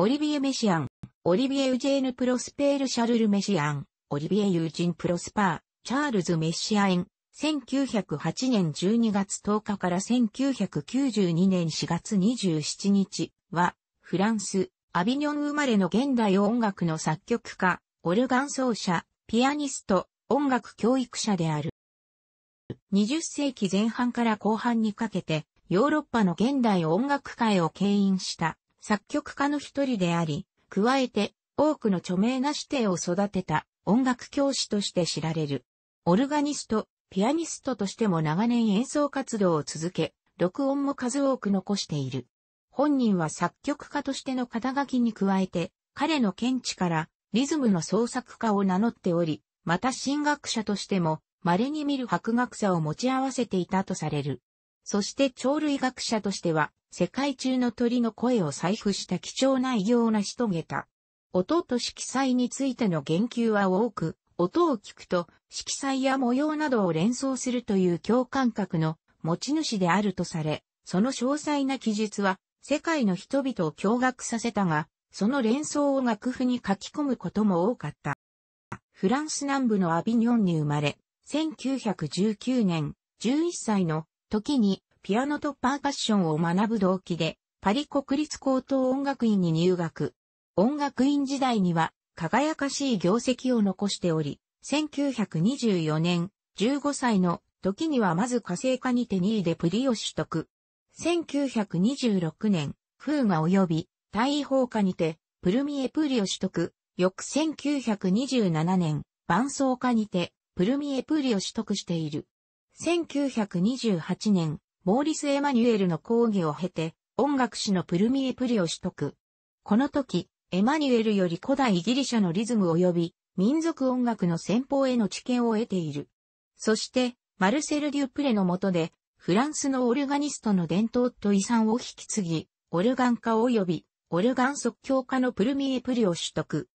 オリビエ・メシアン、オリビエ・ウジェーヌ・プロスペール・シャルル・メシアン、オリビエ・ユージン・プロスパー、チャールズ・メシアン、1908年12月10日から1992年4月27日は、フランス、アビニョン生まれの現代音楽の作曲家、オルガン奏者、ピアニスト、音楽教育者である。20世紀前半から後半にかけて、ヨーロッパの現代音楽界を牽引した作曲家の一人であり、加えて多くの著名な指定を育てた音楽教師として知られる。オルガニスト、ピアニストとしても長年演奏活動を続け、録音も数多く残している。本人は作曲家としての肩書きに加えて、彼の見地からリズムの創作家を名乗っており、また進学者としても稀に見る博学者を持ち合わせていたとされる。そして鳥類学者としては世界中の鳥の声を採布した貴重な偉業を成し遂げた。音と色彩についての言及は多く、音を聞くと色彩や模様などを連想するという共感覚の持ち主であるとされ、その詳細な記述は世界の人々を驚愕させたが、その連想を楽譜に書き込むことも多かった。フランス南部のアビニョンに生まれ、1919年11歳の時にピアノとパーカッションを学ぶ動機で、パリ国立高等音楽院に入学。音楽院時代には、輝かしい業績を残しており、1924年、15歳の時にはまず火星科にて2位でプリを取得。1926年、風が及び、大砲科にて、プルミエプリを取得。翌1927年、伴奏科にて、プルミエプリを取得している。1928年、モーリス・エマニュエルの講義を経て、音楽史のプルミエプリを取得。この時、エマニュエルより古代ギリシャのリズム及び民族音楽の先方への知見を得ている。そして、マルセル・デュプレの下で、フランスのオルガニストの伝統と遺産を引き継ぎ、オルガン化及びオルガン即興化のプルミエプリを取得。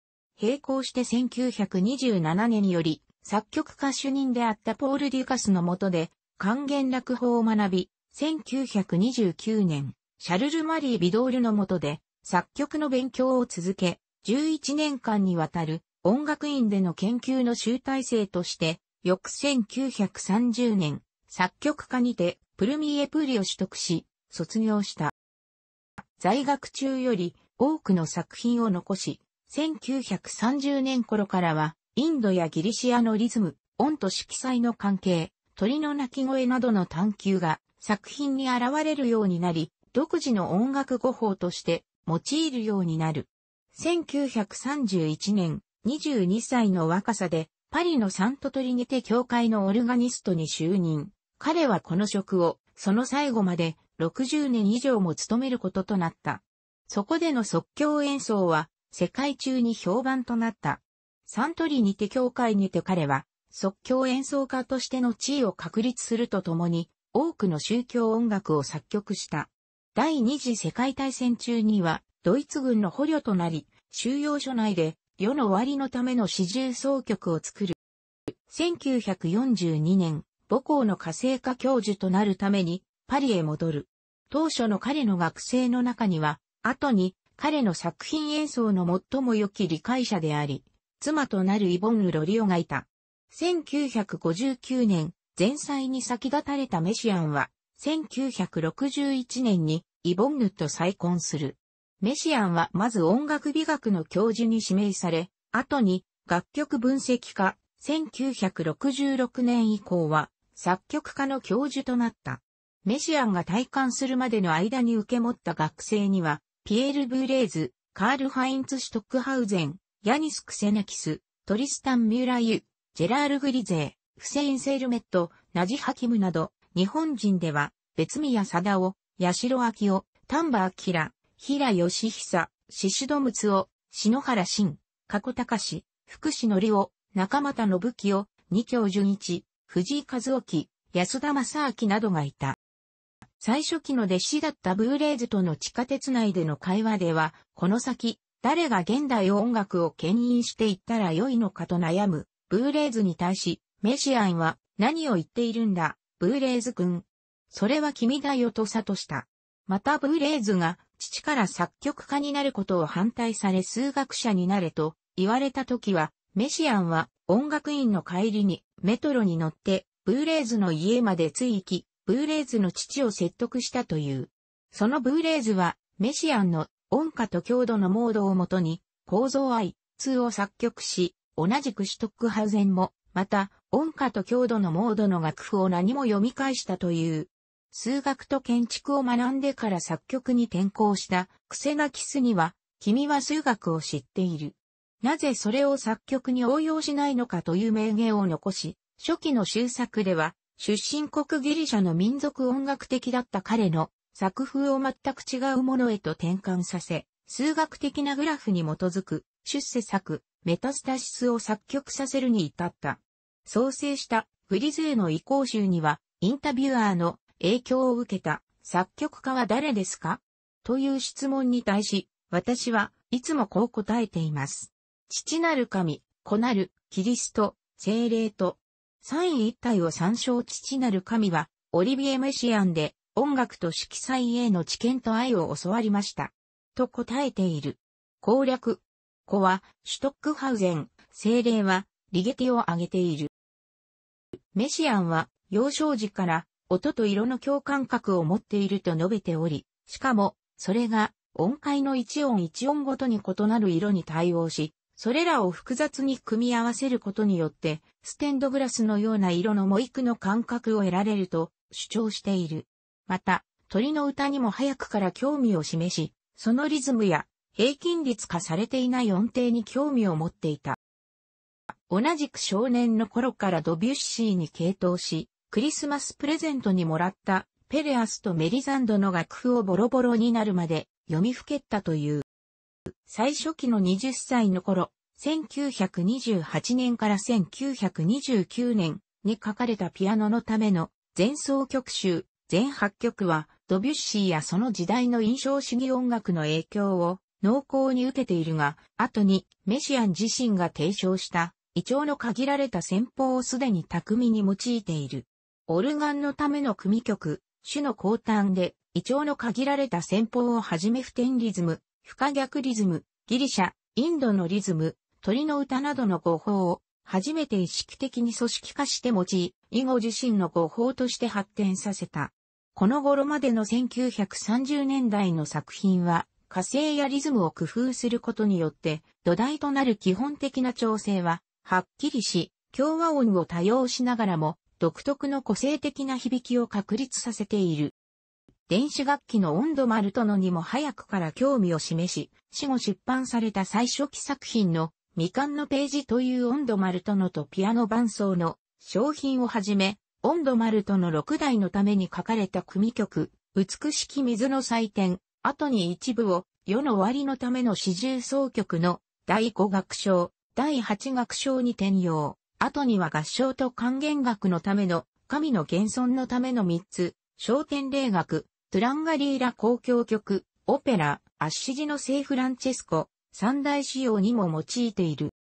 並行して1927年により、作曲家主任であったポール・デュカスの下で、還元落法を学び、1929年、シャルル・マリー・ビドールの下で、作曲の勉強を続け、11年間にわたる音楽院での研究の集大成として、翌1930年、作曲家にてプルミエプリを取得し、卒業した。在学中より多くの作品を残し、1930年頃からは、インドやギリシアのリズム、音と色彩の関係、鳥の鳴き声などの探求が作品に現れるようになり、独自の音楽語法として用いるようになる。1931年、22歳の若さで、パリのサントトリニテ教会のオルガニストに就任。彼はこの職を、その最後まで60年以上も務めることとなった。そこでの即興演奏は、世界中に評判となった。サントリニテ教会にて彼は、即興演奏家としての地位を確立するとともに、多くの宗教音楽を作曲した。第二次世界大戦中には、ドイツ軍の捕虜となり、収容所内で、世の終わりのための四重奏曲を作る。1942年、母校の火星科教授となるために、パリへ戻る。当初の彼の学生の中には、後に彼の作品演奏の最も良き理解者であり、妻となるイボンヌ・ロリオがいた。1959年、前妻に先立たれたメシアンは、1961年にイボンヌと再婚する。メシアンはまず音楽美学の教授に指名され、後に楽曲分析家、1966年以降は作曲家の教授となった。メシアンが退官するまでの間に受け持った学生には、ピエール・ブーレーズ、カール・ハインツ・シュトックハウゼン、ヤニス・クセナキス、トリスタン・ミューラユ、ジェラール・グリゼー、フセイン・セールメット、ナジ・ハキムなど、日本人では、別宮貞夫、八代明夫、丹波明、平義久、ド・ムツ夫、篠原コ・タカ隆、福士則夫、中又信清、二教純一、藤井和興、安田正明などがいた。最初期の弟子だったブーレイズとの地下鉄内での会話では、この先、誰が現代音楽を牽引していったら良いのかと悩むブーレイズに対し、メシアンは、何を言っているんだ、ブーレイズ君。それは君だよと悟した。またブーレイズが、父から作曲家になることを反対され数学者になれと言われた時は、メシアンは音楽院の帰りにメトロに乗ってブーレイズの家まで追記、ブーレイズの父を説得したという。そのブーレイズはメシアンの音歌と郷土のモードをもとに構造愛、2を作曲し、同じくシュトックハウゼンも、また、音歌と強度のモードの楽譜を何も読み返したという。数学と建築を学んでから作曲に転向したクセガキスには、君は数学を知っている。なぜそれを作曲に応用しないのかという名言を残し、初期の終作では、出身国ギリシャの民族音楽的だった彼の作風を全く違うものへと転換させ、数学的なグラフに基づく出世作、メタスタシスを作曲させるに至った。創生したフリゼーの移行集には、インタビュアーの影響を受けた作曲家は誰ですかという質問に対し、私はいつもこう答えています。父なる神、子なる、キリスト、精霊と、三位一体を参照父なる神は、オリビエ・メシアンで、音楽と色彩への知見と愛を教わりました。と答えている。攻略、こは、シュトックハウゼン、精霊は、リゲティを挙げている。メシアンは、幼少時から、音と色の共感覚を持っていると述べており、しかも、それが、音階の一音一音ごとに異なる色に対応し、それらを複雑に組み合わせることによって、ステンドグラスのような色の模育の感覚を得られると主張している。また、鳥の歌にも早くから興味を示し、そのリズムや平均率化されていない音程に興味を持っていた。同じく少年の頃からドビュッシーに傾倒し、クリスマスプレゼントにもらったペレアスとメリザンドの楽譜をボロボロになるまで読みふけったという。最初期の20歳の頃、1928年から1929年に書かれたピアノのための前奏曲集、全8曲はドビュッシーやその時代の印象主義音楽の影響を濃厚に受けているが、後にメシアン自身が提唱した胃腸の限られた戦法をすでに巧みに用いている。オルガンのための組曲、種の高端で、胃腸の限られた戦法をはじめ普天リズム、不可逆リズム、ギリシャ、インドのリズム、鳥の歌などの語法を、初めて意識的に組織化して用い、以後自身の語法として発展させた。この頃までの1930年代の作品は、火星やリズムを工夫することによって、土台となる基本的な調整は、はっきりし、共和音を多用しながらも、独特の個性的な響きを確立させている。電子楽器の温度マルトノにも早くから興味を示し、死後出版された最初期作品の未完のページという温度マルトノとピアノ伴奏の商品をはじめ、温度マルトの6台のために書かれた組曲、美しき水の祭典、後に一部を世の終わりのための四重奏曲の第五楽章、第八楽章に転用。後には合唱と還元楽のための神の現存のための三つ、焦点霊学、トゥランガリーラ公共曲、オペラ、アッシジの聖フランチェスコ、三大仕様にも用いている。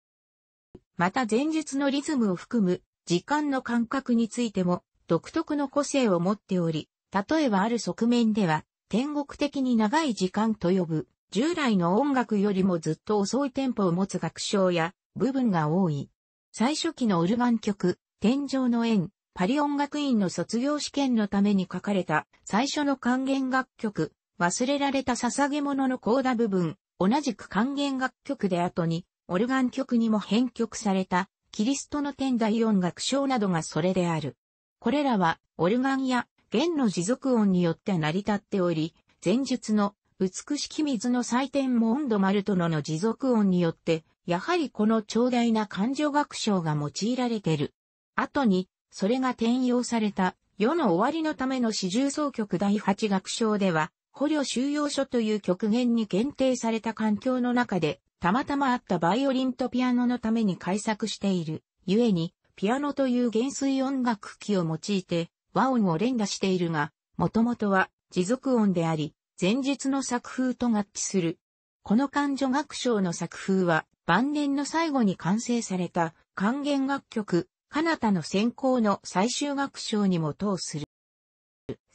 また前述のリズムを含む時間の感覚についても独特の個性を持っており、例えばある側面では天国的に長い時間と呼ぶ、従来の音楽よりもずっと遅いテンポを持つ楽章や部分が多い。最初期のオルガン曲、天上の縁、パリ音楽院の卒業試験のために書かれた最初の還元楽曲、忘れられた捧げ物のコーダ部分、同じく還元楽曲で後に、オルガン曲にも編曲された、キリストの天台音楽章などがそれである。これらは、オルガンや弦の持続音によって成り立っており、前述の美しき水の祭典も温度マルトノの持続音によって、やはりこの長大な感情学章が用いられてる。後に、それが転用された、世の終わりのための四重奏曲第八楽章では、捕虜収容所という極限に限定された環境の中で、たまたまあったバイオリンとピアノのために改作している。故に、ピアノという減衰音楽器を用いて、和音を連打しているが、もともとは持続音であり、前述の作風と合致する。この漢女楽章の作風は、晩年の最後に完成された還元楽曲、彼方の先行の最終楽章にも通する。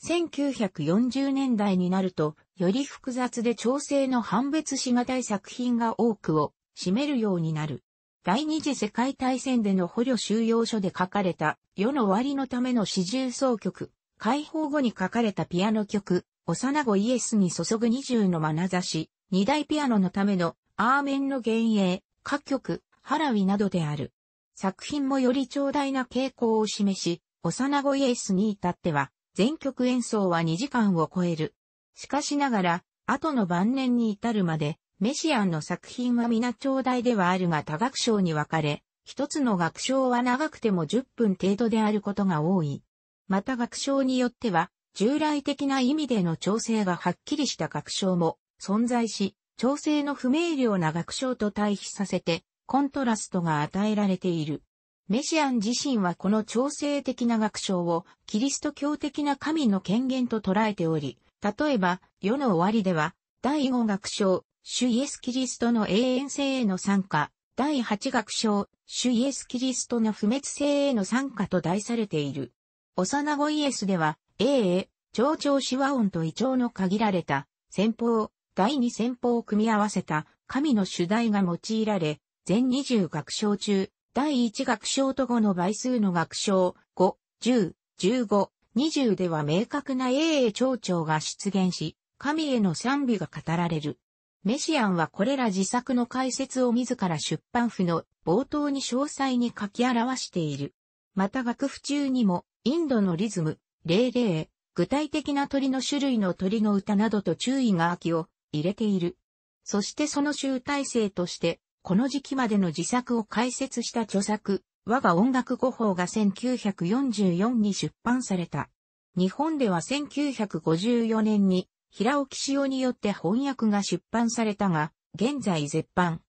1940年代になると、より複雑で調整の判別しがたい作品が多くを占めるようになる。第二次世界大戦での捕虜収容所で書かれた、世の終わりのための四重奏曲、解放後に書かれたピアノ曲、幼子イエスに注ぐ二重の眼差し、二大ピアノのための、アーメンの幻影、歌曲、ハラウィなどである。作品もより長大な傾向を示し、幼子イエスに至っては、全曲演奏は2時間を超える。しかしながら、後の晩年に至るまで、メシアンの作品は皆長大ではあるが多学章に分かれ、一つの学章は長くても10分程度であることが多い。また学章によっては、従来的な意味での調整がはっきりした学章も存在し、調整の不明瞭な学章と対比させて、コントラストが与えられている。メシアン自身はこの調整的な学章をキリスト教的な神の権限と捉えており、例えば、世の終わりでは、第5学章、主イエス・キリストの永遠性への参加、第8学章、主イエス・キリストの不滅性への参加と題されている。幼子イエスでは、英英、長長シワ音と異調の限られた、先方、第二先方を組み合わせた、神の主題が用いられ、全20学章中、第1学章と後の倍数の学章、5、10、15、20では明確な英英長長が出現し、神への賛美が語られる。メシアンはこれら自作の解説を自ら出版譜の冒頭に詳細に書き表している。また楽譜中にも、インドのリズム、例々、具体的な鳥の種類の鳥の歌などと注意が空きを入れている。そしてその集大成として、この時期までの自作を解説した著作、我が音楽語法が1944に出版された。日本では1954年に平尾岸夫によって翻訳が出版されたが、現在絶版。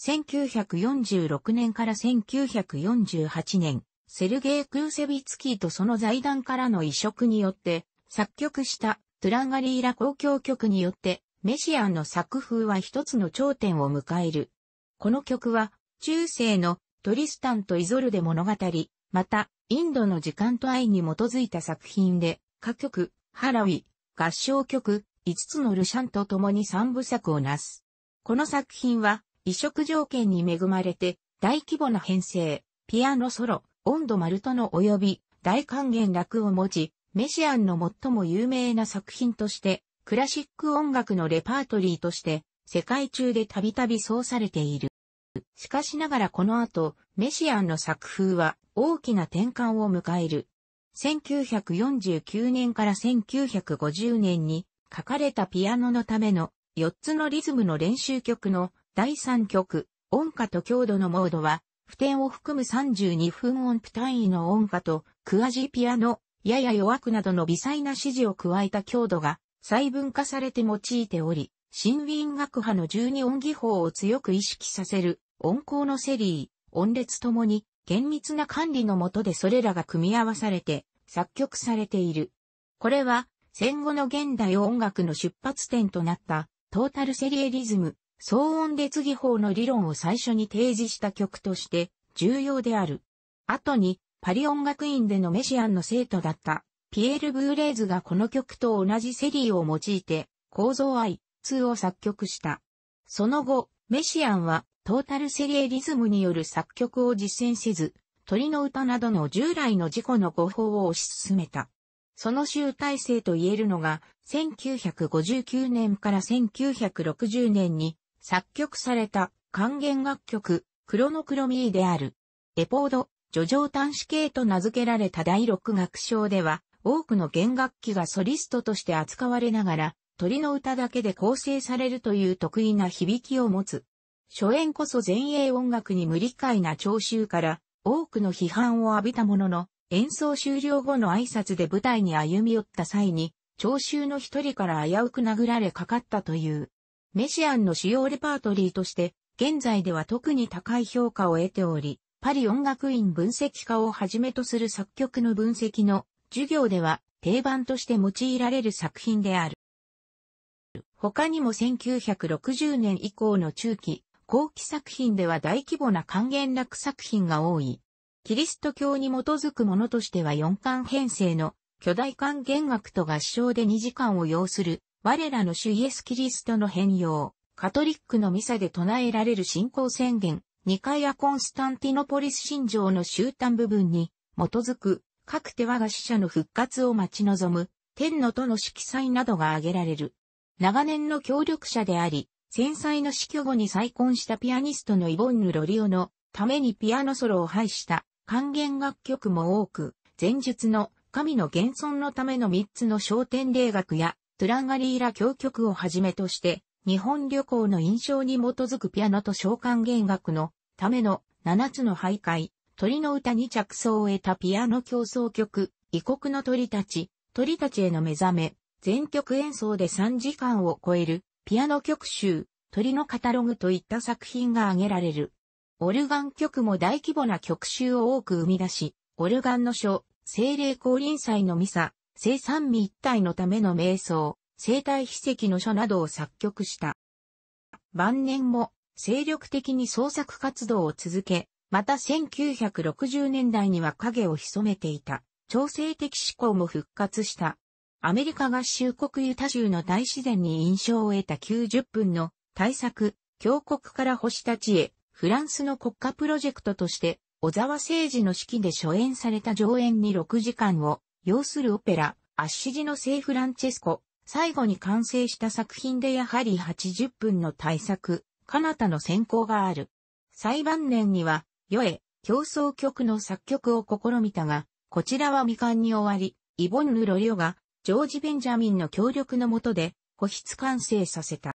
1946年から1948年、セルゲイ・クーセビツキーとその財団からの移植によって、作曲したトゥランガリーラ公共曲によって、メシアンの作風は一つの頂点を迎える。この曲は、中世のトリスタンとイゾルで物語、また、インドの時間と愛に基づいた作品で、歌曲、ハラウィ、合唱曲、5つのルシャンと共に3部作をなす。この作品は、移植条件に恵まれて、大規模な編成、ピアノソロ、温度丸との及び、大還元楽を持ち、メシアンの最も有名な作品として、クラシック音楽のレパートリーとして、世界中でたびたびそうされている。しかしながらこの後、メシアンの作風は大きな転換を迎える。1949年から1950年に書かれたピアノのための4つのリズムの練習曲の第3曲、音歌と強度のモードは、普天を含む32分音符単位の音歌とクアジピアノ、やや弱くなどの微細な指示を加えた強度が細分化されて用いており、新ウィン楽派の12音技法を強く意識させる音高のセリー、音列ともに厳密な管理のもとでそれらが組み合わされて作曲されている。これは戦後の現代音楽の出発点となったトータルセリエリズム、騒音列技法の理論を最初に提示した曲として重要である。後にパリ音楽院でのメシアンの生徒だったピエール・ブーレーズがこの曲と同じセリーを用いて構造愛2を作曲した。その後、メシアンはトータルセリエリズムによる作曲を実践せず、鳥の歌などの従来の自己の語法を推し進めた。その集大成と言えるのが、1959年から1960年に作曲された還元楽曲、クロノクロミーである。レポード、叙情端子系と名付けられた第六楽章では、多くの弦楽器がソリストとして扱われながら、鳥の歌だけで構成されるという得意な響きを持つ。初演こそ前衛音楽に無理解な聴衆から多くの批判を浴びたものの、演奏終了後の挨拶で舞台に歩み寄った際に、聴衆の一人から危うく殴られかかったという。メシアンの主要レパートリーとして、現在では特に高い評価を得ており、パリ音楽院分析家をはじめとする作曲の分析の授業では定番として用いられる作品である。他にも1960年以降の中期、後期作品では大規模な還元楽作品が多い。キリスト教に基づくものとしては4巻編成の巨大還元学と合唱で2時間を要する我らの主イエスキリストの変容、カトリックのミサで唱えられる信仰宣言、ニ回やコンスタンティノポリス信条の終端部分に基づく各手和が死者の復活を待ち望む天の都の色彩などが挙げられる。長年の協力者であり、戦災の死去後に再婚したピアニストのイボンヌ・ロリオのためにピアノソロを配した還元楽曲も多く、前述の神の現存のための3つの焦点霊楽やトゥランガリーラ教曲をはじめとして、日本旅行の印象に基づくピアノと召喚弦楽のための7つの徘徊、鳥の歌に着想を得たピアノ競争曲、異国の鳥たち、鳥たちへの目覚め、全曲演奏で3時間を超えるピアノ曲集、鳥のカタログといった作品が挙げられる。オルガン曲も大規模な曲集を多く生み出し、オルガンの書、精霊降臨祭のミサ、生産味一体のための瞑想、生体秘跡の書などを作曲した。晩年も精力的に創作活動を続け、また1960年代には影を潜めていた、調整的思考も復活した。アメリカ合衆国ユタ州の大自然に印象を得た90分の大作、峡谷から星たちへ、フランスの国家プロジェクトとして、小沢誠治の指揮で初演された上演に6時間を要するオペラ、アッシジの聖フランチェスコ、最後に完成した作品でやはり80分の大作、彼方の選考がある。最晩年には、ヨエ、競争曲の作曲を試みたが、こちらは未完に終わり、イボンヌ・ロリョがジョージ・ベンジャミンの協力の下で、保筆完成させた。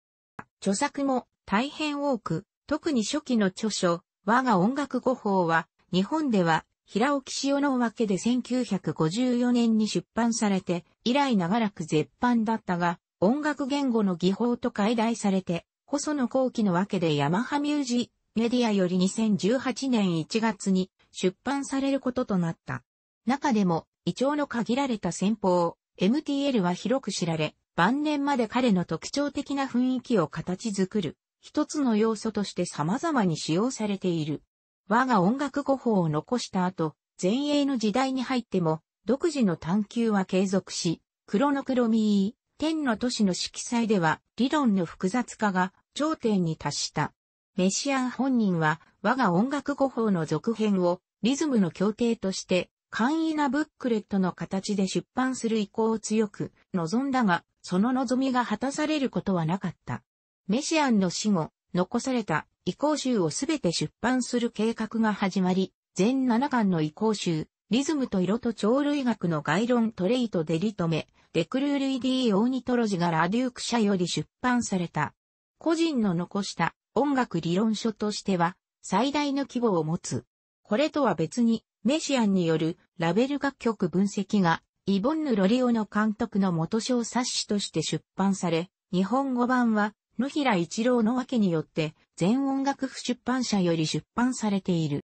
著作も大変多く、特に初期の著書、我が音楽語法は、日本では、平尾岸尾の分けで1954年に出版されて、以来長らく絶版だったが、音楽言語の技法と解題されて、細野後期のわけでヤマハミュージメディアより2018年1月に出版されることとなった。中でも、胃腸の限られた戦法、MTL は広く知られ、晩年まで彼の特徴的な雰囲気を形作る、一つの要素として様々に使用されている。我が音楽語法を残した後、前衛の時代に入っても、独自の探求は継続し、クロノクロミー、天の都市の色彩では、理論の複雑化が頂点に達した。メシアン本人は、我が音楽語法の続編を、リズムの協定として、簡易なブックレットの形で出版する意向を強く望んだが、その望みが果たされることはなかった。メシアンの死後、残された意向集をすべて出版する計画が始まり、全7巻の意向集、リズムと色と鳥類学の概論トレイとデリトメ、デクルールイディオーニトロジがラデューク社より出版された。個人の残した音楽理論書としては最大の規模を持つ。これとは別にメシアンによるラベル楽曲分析がイボンヌ・ロリオの監督の元小冊子として出版され、日本語版は野平一郎のわけによって全音楽譜出版社より出版されている。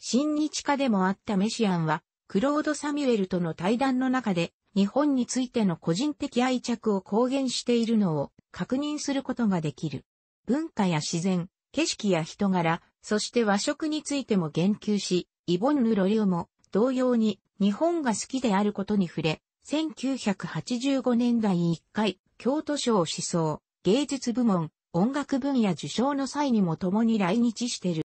新日課でもあったメシアンは、クロード・サミュエルとの対談の中で日本についての個人的愛着を公言しているのを確認することができる。文化や自然、景色や人柄、そして和食についても言及し、イボンヌ・ロリオも同様に日本が好きであることに触れ、1985年代1回、京都賞思想、芸術部門、音楽分野受賞の際にも共に来日してる。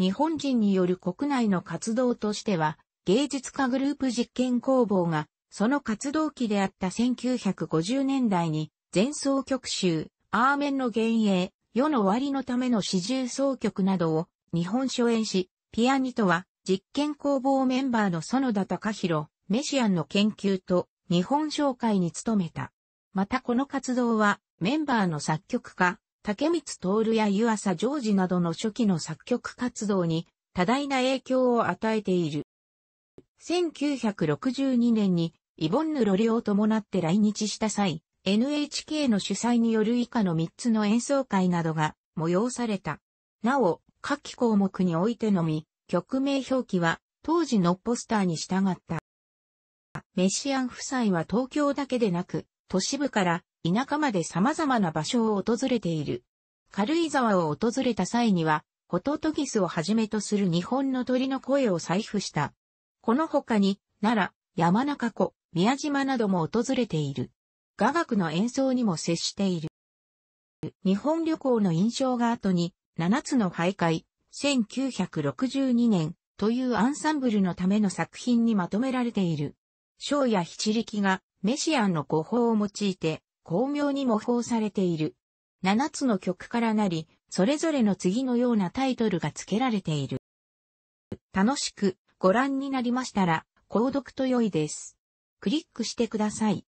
日本人による国内の活動としては、芸術家グループ実験工房が、その活動期であった1950年代に、前奏曲集、アーメンの幻影、世の終わりのための四重奏曲などを日本初演し、ピアニとは、実験工房メンバーの園田隆弘、メシアンの研究と日本商会に努めた。またこの活動は、メンバーの作曲家、竹光徹や湯浅ジョージなどの初期の作曲活動に多大な影響を与えている。1962年にイボンヌロリを伴って来日した際、NHK の主催による以下の3つの演奏会などが催された。なお、下記項目においてのみ、曲名表記は当時のポスターに従った。メシアン夫妻は東京だけでなく、都市部から田舎まで様々な場所を訪れている。軽井沢を訪れた際には、ホトトギスをはじめとする日本の鳥の声を採布した。この他に、奈良、山中湖、宮島なども訪れている。雅楽の演奏にも接している。日本旅行の印象が後に、7つの徘徊、1962年というアンサンブルのための作品にまとめられている。章や七力がメシアンの語法を用いて巧妙に模倣されている。7つの曲からなり、それぞれの次のようなタイトルが付けられている。楽しくご覧になりましたら、購読と良いです。クリックしてください。